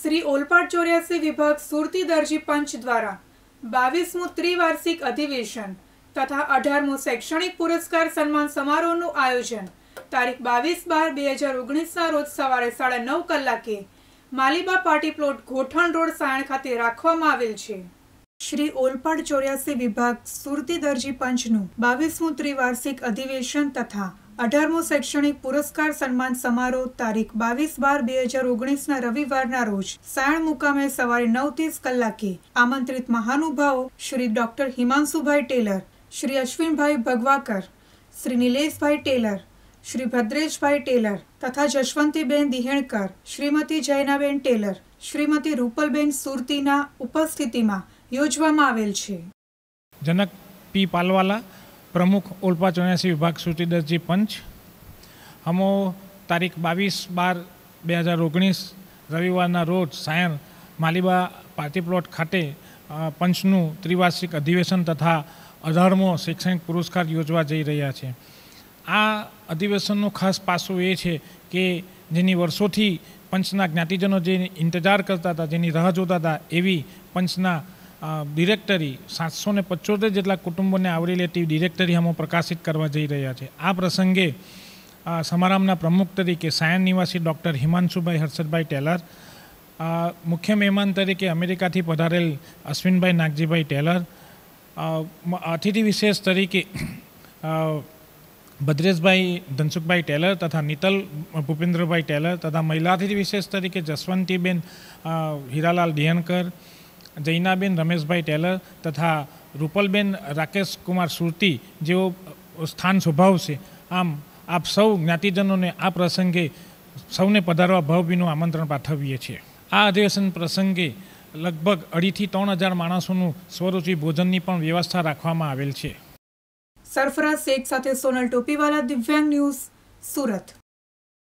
શ્રી ઓલપાડ ચોર્યાસી વિભાગ સુરતી દરજી પંચ દ્વારા બાવીસમું ત્રિવાર્ષિક અધિવેશન તથા અઢારમું શૈક્ષણિક પુરસ્કાર સન્માન સમારોહનું આયોજન તારીખ બાવીસ બાર બે હજાર ઓગણીસના રોજ સવારે સાડા નવ કલાકે Maliba party plot Gothan road Sayan ખાતે રાખવામાં આવેલ છે શ્રી ઓલપાડ ચોર્યાસી વિભાગ સુરતી દરજી પંચનું બાવીસમું ત્રિવાર્ષિક અધિવેશન તથા અઢારમો શૈક્ષણિક પુરસ્કાર સન્માન સમારોહ તારીખ બાવીસ બાર બે હજાર ઓગણીસના રવિવારના રોજ સાયણ મુકામે સવારે નવ ત્રીસ કલાકે આમંત્રિત મહાનુભાવો શ્રી ડોક્ટર હિમાંશુભાઈ ટેલર શ્રી અશ્વિનભાઈ ભગવાકર શ્રી નિલેશભાઈ ટેલર શ્રી ભદ્રેશભાઈ ટેલર તથા જશવંતીબેન દિહેણકર શ્રીમતી જૈનાબેન ટેલર શ્રીમતી રૂપલબેન સુરતીના ઉપસ્થિતિમાં યોજવામાં આવેલ છે જનક પી પાલવાલા પ્રમુખ ઓલપા ચોર્યાસી વિભાગ સુચિદરજી પંચ હમો તારીખ બાવીસ બાર બે હજાર ઓગણીસ રવિવારના રોજ સાયન માલિબા પાર્ટી પ્લોટ ખાતે પંચનું ત્રિવાર્ષિક અધિવેશન તથા અઢારમો શૈક્ષણિક પુરસ્કાર યોજવા જઈ રહ્યા છે આ અધિવેશનનું ખાસ પાસું એ છે કે જેની વર્ષોથી પંચના જ્ઞાતિજનો જે ઇંતજાર કરતા હતા જેની રાહ જોતા હતા એવી પંચના ડિરેક્ટરી સાતસો ને પચોતેર જેટલા કુટુંબોને આવરી લેતી ડિરેક્ટરી હમો પ્રકાશિત કરવા જઈ રહ્યા છે આ પ્રસંગે સમારંભના પ્રમુખ તરીકે સાયન નિવાસી ડૉક્ટર હિમાંશુભાઈ હર્ષદભાઈ ટેલર મુખ્ય મહેમાન તરીકે અમેરિકાથી પધારેલ અશ્વિનભાઈ નાગજીભાઈ ટેલર અતિથિ વિશેષ તરીકે ભદ્રેશભાઈ ધનસુખભાઈ ટેલર તથા નિતલ ભૂપેન્દ્રભાઈ ટેલર તથા મહિલા અતિથિ વિશેષ તરીકે જસવંતીબેન હીરાલાલ દિયનકર જૈનાબેન રમેશભાઈ ટેલર તથા રૂપલબેન રાકેશ કુમાર સુરતી જેઓ સ્થાન સ્વભાવ છે આમ આપ સૌ જ્ઞાતિજનોને આ પ્રસંગે સૌને પધારવા ભાવભીનું આમંત્રણ પાઠવીએ છીએ આ અધિવેશન પ્રસંગે લગભગ અઢીથી ત્રણ હજાર માણસોનું સ્વરૂચિ ભોજનની પણ વ્યવસ્થા રાખવામાં આવેલ છે સરફરાઝ શેખ સાથે સોનલ ટોપીવાલા દિવ્યાંગ ન્યૂઝ સુરત